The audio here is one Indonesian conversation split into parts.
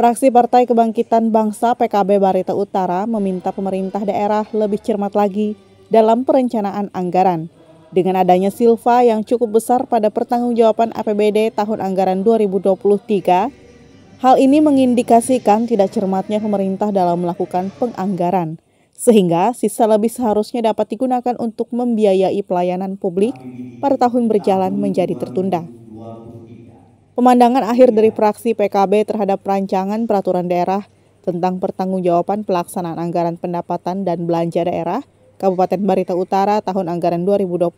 Fraksi Partai Kebangkitan Bangsa PKB Barito Utara meminta pemerintah daerah lebih cermat lagi dalam perencanaan anggaran. Dengan adanya silva yang cukup besar pada pertanggungjawaban APBD tahun anggaran 2023, hal ini mengindikasikan tidak cermatnya pemerintah dalam melakukan penganggaran, sehingga sisa lebih seharusnya dapat digunakan untuk membiayai pelayanan publik pada tahun berjalan menjadi tertunda. Pemandangan akhir iya. dari fraksi PKB terhadap perancangan peraturan daerah tentang pertanggungjawaban pelaksanaan anggaran pendapatan dan belanja daerah Kabupaten Barito Utara tahun anggaran 2023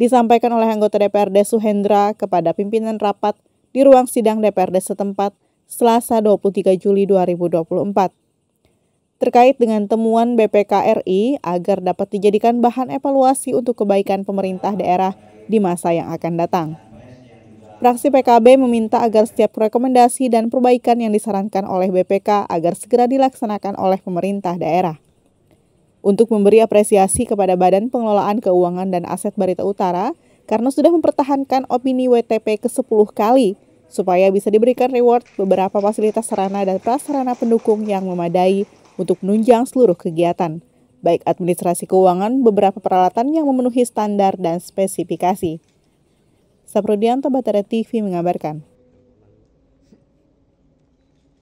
disampaikan oleh anggota DPRD Suhendra kepada pimpinan rapat di ruang sidang DPRD setempat Selasa 23 Juli 2024. Terkait dengan temuan BPK RI agar dapat dijadikan bahan evaluasi untuk kebaikan pemerintah daerah di masa yang akan datang. Fraksi PKB meminta agar setiap rekomendasi dan perbaikan yang disarankan oleh BPK agar segera dilaksanakan oleh pemerintah daerah. Untuk memberi apresiasi kepada Badan Pengelolaan Keuangan dan Aset Barita Utara karena sudah mempertahankan opini WTP ke-10 kali supaya bisa diberikan reward beberapa fasilitas sarana dan prasarana pendukung yang memadai untuk menunjang seluruh kegiatan, baik administrasi keuangan, beberapa peralatan yang memenuhi standar dan spesifikasi. Saprudianto, Batara TV mengabarkan.